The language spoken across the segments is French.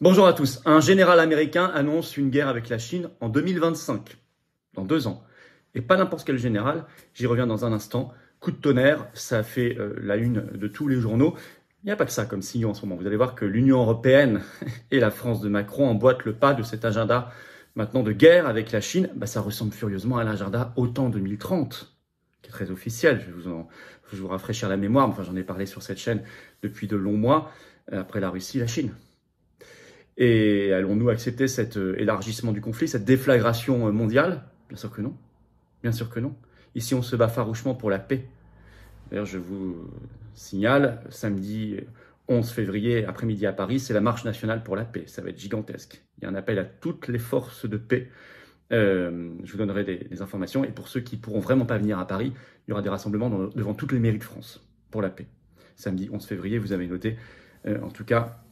Bonjour à tous. Un général américain annonce une guerre avec la Chine en 2025, dans deux ans. Et pas n'importe quel général, j'y reviens dans un instant. Coup de tonnerre, ça fait euh, la une de tous les journaux. Il n'y a pas que ça comme signe en ce moment. Vous allez voir que l'Union européenne et la France de Macron emboîtent le pas de cet agenda maintenant de guerre avec la Chine. Bah, ça ressemble furieusement à l'agenda OTAN 2030, qui est très officiel. Je vais vous, en, rafraîchir la mémoire. Enfin, j'en ai parlé sur cette chaîne depuis de longs mois. Euh, après la Russie, la Chine. Et allons-nous accepter cet euh, élargissement du conflit, cette déflagration euh, mondiale Bien sûr que non. Bien sûr que non. Ici, on se bat farouchement pour la paix. D'ailleurs, je vous euh, signale, samedi 11 février, après-midi à Paris, c'est la marche nationale pour la paix. Ça va être gigantesque. Il y a un appel à toutes les forces de paix. je vous donnerai des, informations. Et pour ceux qui pourront vraiment pas venir à Paris, il y aura des rassemblements devant toutes les mairies de France pour la paix. Samedi 11 février, vous avez noté. en tout cas,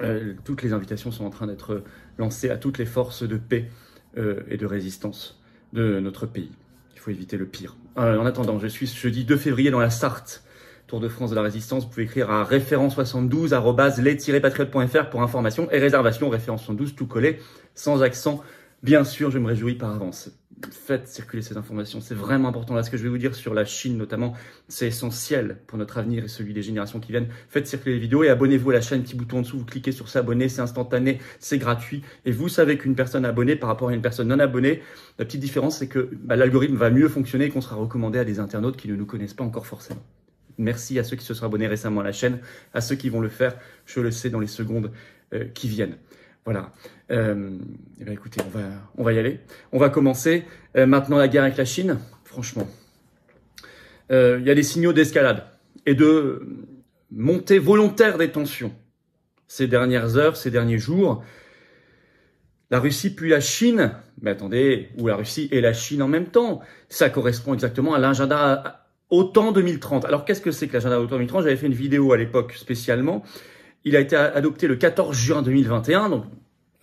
euh, toutes les invitations sont en train d'être lancées à toutes les forces de paix euh, et de résistance de notre pays. Il faut éviter le pire. Euh, en attendant, je suis jeudi 2 février dans la Sarthe. Tour de France de la Résistance, vous pouvez écrire à référent 72 les pour information et réservation. Référence 72, tout collé, sans accent. Bien sûr, je me réjouis par avance faites circuler ces informations. C'est vraiment important. Là, ce que je vais vous dire sur la Chine notamment, c'est essentiel pour notre avenir et celui des générations qui viennent. Faites circuler les vidéos et abonnez-vous à la chaîne. Petit bouton en dessous, vous cliquez sur s'abonner, c'est instantané, c'est gratuit. Et vous savez qu'une personne abonnée par rapport à une personne non abonnée, la petite différence, c'est que bah, l'algorithme va mieux fonctionner et qu'on sera recommandé à des internautes qui ne nous connaissent pas encore forcément. Merci à ceux qui se sont abonnés récemment à la chaîne, à ceux qui vont le faire, je le sais, dans les secondes euh, qui viennent. Voilà. Euh, eh ben, écoutez, on va, y aller. On va commencer. Euh, maintenant, la guerre avec la Chine, franchement, euh, il y a des signaux d'escalade et de montée volontaire des tensions ces dernières heures, ces derniers jours. La Russie puis la Chine, mais attendez, ou la Russie et la Chine en même temps, ça correspond exactement à l'agenda autant 2030. Alors qu'est-ce que c'est que l'agenda autant 2030 J'avais fait une vidéo à l'époque spécialement il a été adopté le 14 juin 2021, donc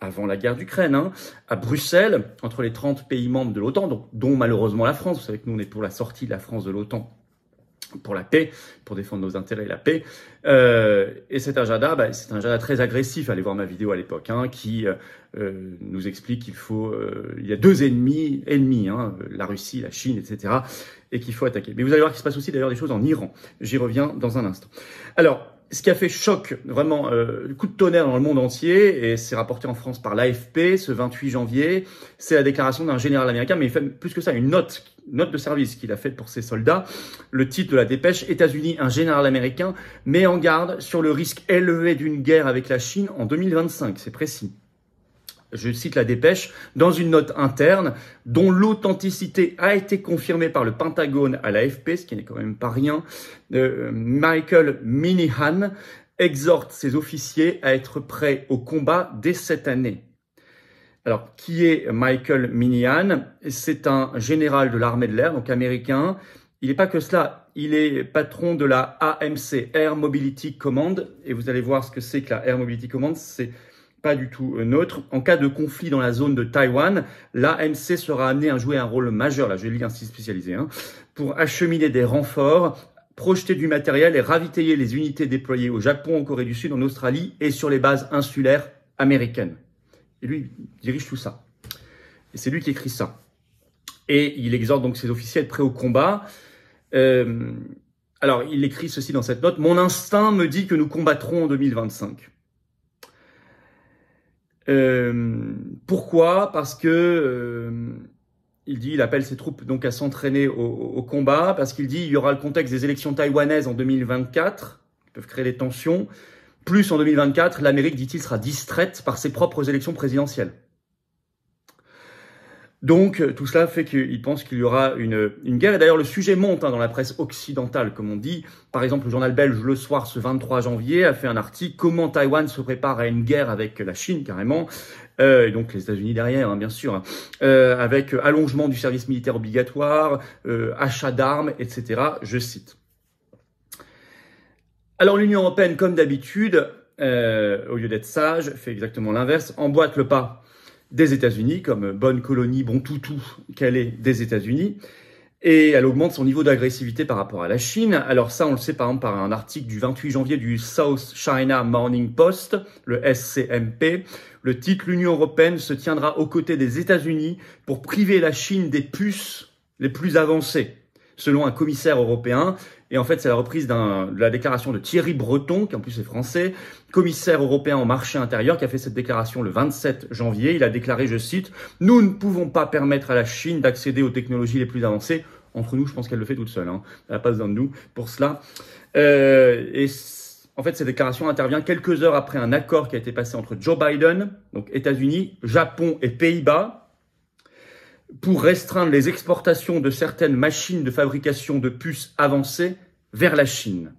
avant la guerre d'Ukraine, hein, à Bruxelles, entre les 30 pays membres de l'OTAN, dont malheureusement la France. Vous savez que nous, on est pour la sortie de la France de l'OTAN pour la paix, pour défendre nos intérêts et la paix. Euh, et cet agenda, bah, c'est un agenda très agressif. Allez voir ma vidéo à l'époque, hein, qui euh, euh, nous explique qu'il faut, il y a deux ennemis, ennemis, hein, la Russie, la Chine, etc., et qu'il faut attaquer. Mais vous allez voir qu'il se passe aussi d'ailleurs des choses en Iran. J'y reviens dans un instant. Alors, ce qui a fait choc, vraiment euh, coup de tonnerre dans le monde entier, et c'est rapporté en France par l'AFP ce 28 janvier, c'est la déclaration d'un général américain, mais il fait plus que ça, une note, note de service qu'il a faite pour ses soldats. Le titre de la dépêche, États-Unis, un général américain met en garde sur le risque élevé d'une guerre avec la Chine en 2025, c'est précis je cite la dépêche, dans une note interne dont l'authenticité a été confirmée par le Pentagone à l'AFP, ce qui n'est quand même pas rien, euh, Michael Minihan exhorte ses officiers à être prêts au combat dès cette année. Alors, qui est Michael Minihan C'est un général de l'armée de l'air, donc américain. Il n'est pas que cela, il est patron de la AMC, Air Mobility Command, et vous allez voir ce que c'est que la Air Mobility Command, c'est pas du tout euh, neutre. En cas de conflit dans la zone de Taïwan, l'AMC sera amené à jouer un rôle majeur, là je lis ainsi spécialisé, hein, pour acheminer des renforts, projeter du matériel et ravitailler les unités déployées au Japon, en Corée du Sud, en Australie et sur les bases insulaires américaines. Et lui, il dirige tout ça. Et c'est lui qui écrit ça. Et il exhorte donc ses officiers à être prêts au combat. Euh, alors, il écrit ceci dans cette note. Mon instinct me dit que nous combattrons en 2025. Euh, pourquoi Parce que euh, il dit, il appelle ses troupes donc à s'entraîner au, combat, parce qu'il dit il y aura le contexte des élections taïwanaises en 2024, qui peuvent créer des tensions. Plus en 2024, l'Amérique, dit-il, sera distraite par ses propres élections présidentielles. Donc euh, tout cela fait qu'il pense qu'il y aura une, une guerre. Et d'ailleurs le sujet monte hein, dans la presse occidentale, comme on dit. Par exemple, le journal belge Le Soir, ce 23 janvier, a fait un article Comment Taïwan se prépare à une guerre avec la Chine, carrément. Euh, et donc les États-Unis derrière, hein, bien sûr. Hein. Euh, avec allongement du service militaire obligatoire, achat d'armes, etc. Je cite. Alors l'Union européenne, comme d'habitude, au lieu d'être sage, fait exactement l'inverse, emboîte le pas des États-Unis, comme bonne colonie, bon toutou qu'elle est des États-Unis. Et elle augmente son niveau d'agressivité par rapport à la Chine. Alors ça, on le sait par exemple par un article du 28 janvier du South China Morning Post, le SCMP. Le titre L'Union européenne se tiendra aux côtés des États-Unis pour priver la Chine des puces les plus avancées, selon un commissaire européen et en fait, c'est la reprise de la déclaration de Thierry Breton, qui en plus est français, commissaire européen au marché intérieur, qui a fait cette déclaration le 27 janvier. Il a déclaré, je cite, Nous ne pouvons pas permettre à la Chine d'accéder aux technologies les plus avancées. Entre nous, je pense qu'elle le fait toute seule. Hein. Elle pas besoin de nous pour cela. Euh, et en fait, cette déclaration intervient quelques heures après un accord qui a été passé entre Joe Biden, donc États-Unis, Japon et Pays-Bas, pour restreindre les exportations de certaines machines de fabrication de puces avancées vers la Chine.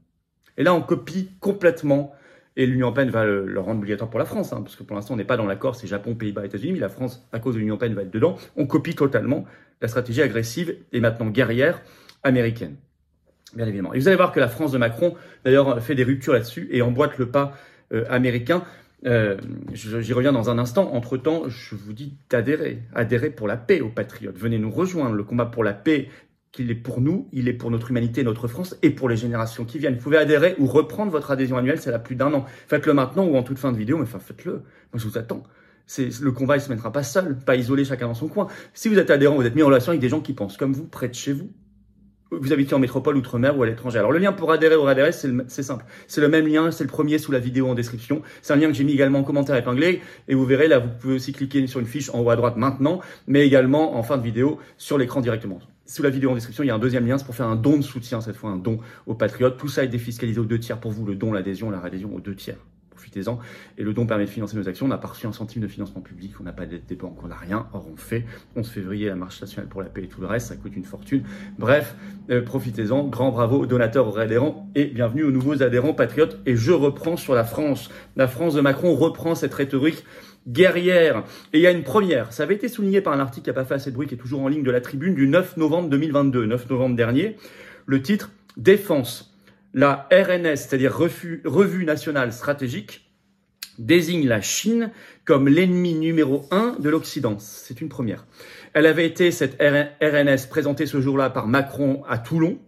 Et là, on copie complètement, et l'Union européenne va le, rendre obligatoire pour la France, hein, parce que pour l'instant, on n'est pas dans l'accord, c'est Japon, Pays-Bas, États-Unis, mais la France, à cause de l'Union européenne, va être dedans. On copie totalement la stratégie agressive et maintenant guerrière américaine. Bien évidemment. Et vous allez voir que la France de Macron, d'ailleurs, fait des ruptures là-dessus et emboîte le pas euh, américain. Euh, j'y reviens dans un instant. Entre-temps, je vous dis d'adhérer. Adhérer pour la paix aux patriotes. Venez nous rejoindre. Le combat pour la paix, qu'il est pour nous, il est pour notre humanité, notre France et pour les générations qui viennent. Vous pouvez adhérer ou reprendre votre adhésion annuelle, c'est a plus d'un an. Faites-le maintenant ou en toute fin de vidéo, mais enfin faites-le. Moi, je vous attends. Le combat, il se mettra pas seul, pas isolé chacun dans son coin. Si vous êtes adhérent, vous êtes mis en relation avec des gens qui pensent comme vous, près de chez vous, vous habitez en métropole, outre-mer ou à l'étranger. Alors le lien pour adhérer ou réadhérer, c'est simple. C'est le même lien, c'est le premier sous la vidéo en description. C'est un lien que j'ai mis également en commentaire épinglé. Et vous verrez, là, vous pouvez aussi cliquer sur une fiche en haut à droite maintenant, mais également en fin de vidéo sur l'écran directement. Sous la vidéo en description, il y a un deuxième lien, c'est pour faire un don de soutien, cette fois un don aux patriotes. Tout ça est défiscalisé aux deux tiers pour vous, le don, l'adhésion, la réadhésion aux deux tiers profitez-en. Et le don permet de financer nos actions. On n'a pas reçu un centime de financement public, on n'a pas d'aide des banques, on n'a rien. Or, on fait 11 février la marche nationale pour la paix et tout le reste, ça coûte une fortune. Bref, euh, profitez-en. Grand bravo aux donateurs, aux adhérents et bienvenue aux nouveaux adhérents patriotes. Et je reprends sur la France. La France de Macron reprend cette rhétorique guerrière. Et il y a une première. Ça avait été souligné par un article qui n'a pas fait assez de bruit, qui est toujours en ligne de la tribune du 9 novembre 2022. 9 novembre dernier. Le titre Défense la RNS, c'est-à-dire Revue nationale stratégique, désigne la Chine comme l'ennemi numéro un de l'Occident. C'est une première. Elle avait été, cette RNS, présentée ce jour-là par Macron à Toulon,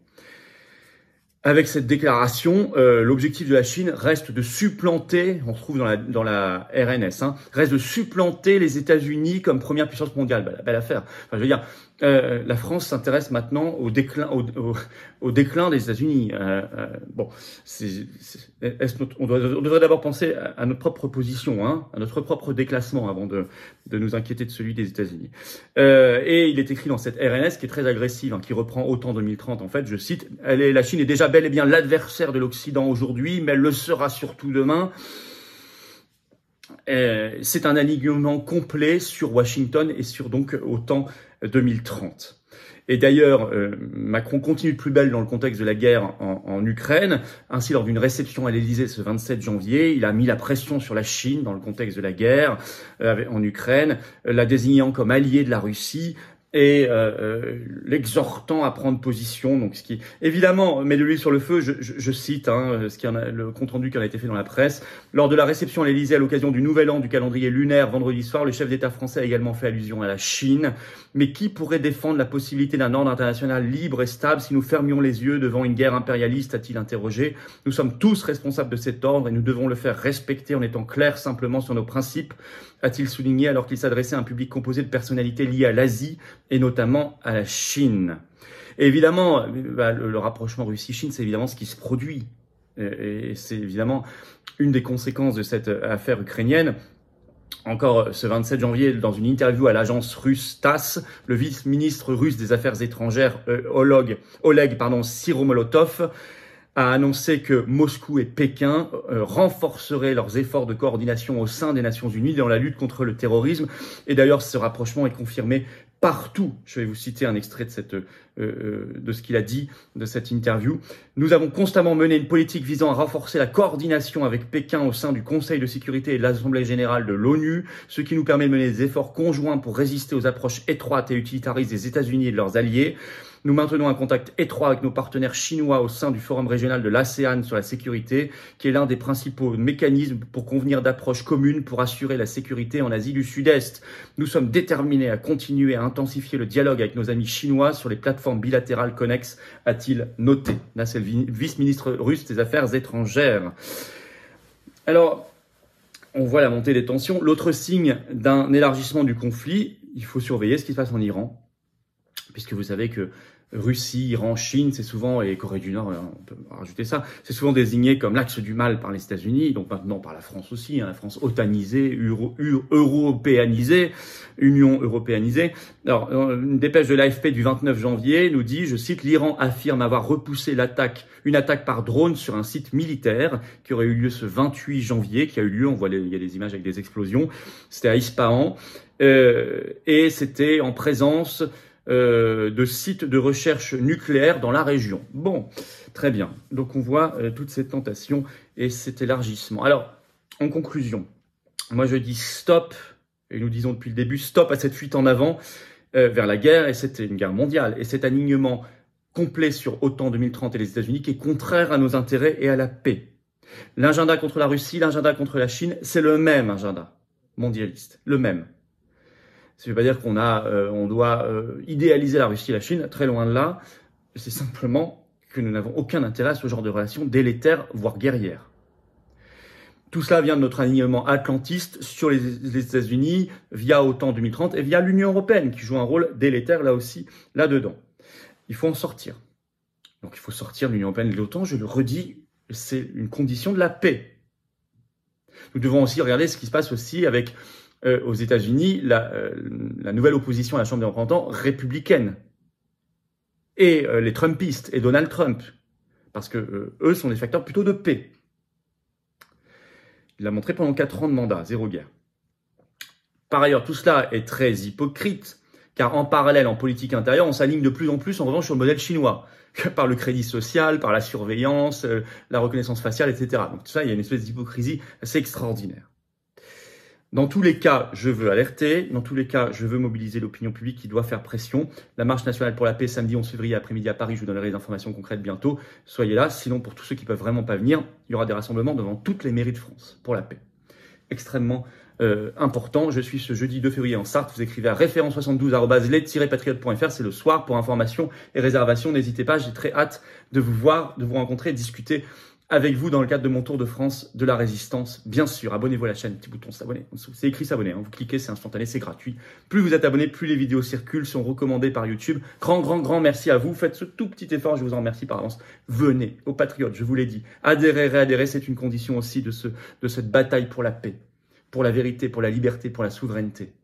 avec cette déclaration, euh, l'objectif de la Chine reste de supplanter, on trouve dans la, dans la RNS, hein, reste de supplanter les États-Unis comme première puissance mondiale. Belle, affaire. Enfin, je veux dire, euh, la France s'intéresse maintenant au déclin, au, déclin des États-Unis. Euh, bon, on, doit, devrait d'abord penser à, notre propre position, hein, à notre propre déclassement avant de, nous inquiéter de celui des États-Unis. et il est écrit dans cette RNS qui est très agressive, hein, qui reprend autant 2030 en fait. Je cite, elle est, la Chine est déjà bel et bien l'adversaire de l'Occident aujourd'hui, mais elle le sera surtout demain. Euh, c'est un alignement complet sur Washington et sur donc autant 2030. Et d'ailleurs, euh, Macron continue de plus belle dans le contexte de la guerre en, Ukraine. Ainsi, lors d'une réception à l'Élysée ce 27 janvier, il a mis la pression sur la Chine dans le contexte de la guerre euh, en Ukraine, la désignant comme alliée de la Russie et euh, euh, l'exhortant à prendre position. Donc, ce qui évidemment met de l'huile sur le feu. Je, je, cite hein, ce qui a, le compte rendu qui en a été fait dans la presse. Lors de la réception à l'Élysée à l'occasion du Nouvel An du calendrier lunaire vendredi soir, le chef d'État français a également fait allusion à la Chine. Mais qui pourrait défendre la possibilité d'un ordre international libre et stable si nous fermions les yeux devant une guerre impérialiste A-t-il interrogé. Nous sommes tous responsables de cet ordre et nous devons le faire respecter en étant clairs simplement sur nos principes. A-t-il souligné alors qu'il s'adressait à un public composé de personnalités liées à l'Asie et notamment à la Chine. évidemment, bah, le rapprochement Russie-Chine, c'est évidemment ce qui se produit. Et c'est évidemment une des conséquences de cette euh, affaire ukrainienne. Encore euh, ce 27 janvier, dans une interview à l'agence russe TASS, le vice-ministre russe des Affaires étrangères euh, Oleg, Oleg pardon, Siromolotov a annoncé que Moscou et Pékin renforceraient leurs efforts de coordination au sein des Nations Unies dans la lutte contre le terrorisme. Et d'ailleurs, ce rapprochement est confirmé partout. Je vais vous citer un extrait de, cette, euh, euh, de ce qu'il a dit, de cette interview. Nous avons constamment mené une politique visant à renforcer la coordination avec Pékin au sein du Conseil de sécurité et de l'Assemblée générale de l'ONU, ce qui nous permet de mener des efforts conjoints pour résister aux approches étroites et utilitaristes des États-Unis et de leurs alliés. Nous maintenons un contact étroit avec nos partenaires chinois au sein du Forum régional de l'ASEAN sur la sécurité, qui est l'un des principaux mécanismes pour convenir d'approches communes pour assurer la sécurité en Asie du Sud-Est. Nous sommes déterminés à continuer à intensifier le dialogue avec nos amis chinois sur les plateformes bilatérales connexes, a-t-il noté. Là, c'est le vice-ministre russe des Affaires étrangères. Alors, on voit la montée des tensions. L'autre signe d'un élargissement du conflit, il faut surveiller ce qui se passe en Iran puisque vous savez que Russie, Iran, Chine, c'est souvent, et Corée du Nord, hein, on peut rajouter ça, c'est souvent désigné comme l'axe du mal par les États-Unis, donc maintenant par la France aussi, hein, la France otanisée, européanisée, Union européanisée. Alors, euh, une dépêche de l'AFP du 29 janvier nous dit, je cite, l'Iran affirme avoir repoussé l'attaque, une attaque par drone sur un site militaire qui aurait eu lieu ce 28 janvier, qui a eu lieu, on voit, les, il y a des images avec des explosions, c'était à Ispahan, euh, et c'était en présence euh, de sites de recherche nucléaire dans la région. Bon, très bien. Donc on voit euh, toutes ces tentations et cet élargissement. Alors, en conclusion, moi je dis stop, et nous disons depuis le début stop à cette fuite en avant euh, vers la guerre, et c'était une guerre mondiale, et cet alignement complet sur OTAN 2030 et les États-Unis qui est contraire à nos intérêts et à la paix. L'agenda contre la Russie, l'agenda contre la Chine, c'est le même agenda mondialiste, le même. Ça ne veut pas dire qu'on a, euh, on doit euh, idéaliser la Russie et la Chine, très loin de là. C'est simplement que nous n'avons aucun intérêt à ce genre de relations délétères, voire guerrières. Tout cela vient de notre alignement atlantiste sur les, États-Unis via OTAN 2030 et via l'Union européenne qui joue un rôle délétère là aussi, là-dedans. Il faut en sortir. Donc il faut sortir de l'Union européenne et de l'OTAN, je le redis, c'est une condition de la paix. Nous devons aussi regarder ce qui se passe aussi avec euh, aux États-Unis euh, la, nouvelle opposition à la Chambre des représentants républicaine et euh, les Trumpistes et Donald Trump, parce que eux sont des facteurs plutôt de paix. Il l'a montré pendant quatre ans de mandat, zéro guerre. Par ailleurs, tout cela est très hypocrite, car en parallèle, en politique intérieure, on s'aligne de plus en plus en revanche sur le modèle chinois, par le crédit social, par la surveillance, la reconnaissance faciale, etc. Donc tout ça, il y a une espèce d'hypocrisie assez extraordinaire. Dans tous les cas, je veux alerter. Dans tous les cas, je veux mobiliser l'opinion publique qui doit faire pression. La marche nationale pour la paix samedi 11 février après-midi à Paris. Je vous donnerai des informations concrètes bientôt. Soyez là. Sinon, pour tous ceux qui peuvent vraiment pas venir, il y aura des rassemblements devant toutes les mairies de France pour la paix. Extrêmement euh, important. Je suis ce jeudi 2 février en Sarthe. Vous écrivez à référent 72 C'est le soir pour information et réservation. N'hésitez pas. J'ai très hâte de vous voir, de vous rencontrer, discuter avec vous dans le cadre de mon tour de France de la résistance. Bien sûr, abonnez-vous à la chaîne, petit bouton s'abonner C'est écrit s'abonner, hein. vous cliquez, c'est instantané, c'est gratuit. Plus vous êtes abonné, plus les vidéos circulent, sont recommandées par YouTube. Grand, grand, grand merci à vous. Faites ce tout petit effort, je vous en remercie par avance. Venez aux Patriotes, je vous l'ai dit. adhérer, réadhérez, c'est une condition aussi de, de cette bataille pour la paix, pour la vérité, pour la liberté, pour la souveraineté.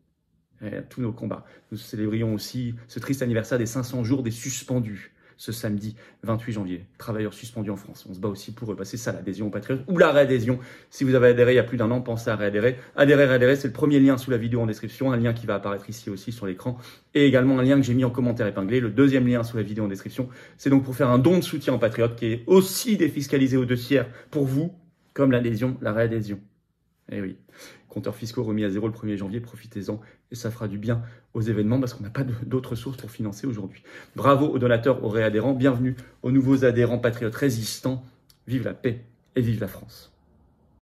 Eh, tous nos combats. Nous célébrions aussi ce triste anniversaire des 500 jours des suspendus ce samedi 28 janvier. Travailleurs suspendus en France. On se bat aussi pour repasser euh, ça l'adhésion au ou la réadhésion. Si vous avez adhéré il y a plus d'un an, pensez à réadhérer. Adhérer, réadhérer, c'est le premier lien sous la vidéo en description. Un lien qui va apparaître ici aussi sur l'écran. Et également un lien que j'ai mis en commentaire épinglé. Le deuxième lien sous la vidéo en description. C'est donc pour faire un don de soutien au Patriote qui est aussi défiscalisé au dossier tiers pour vous, comme l'adhésion, la réadhésion. Eh oui, compteurs fiscaux remis à zéro le 1er janvier, profitez-en et ça fera du bien aux événements parce qu'on n'a pas d'autres sources pour financer aujourd'hui. Bravo aux donateurs, aux réadhérents, bienvenue aux nouveaux adhérents patriotes résistants. Vive la paix et vive la France.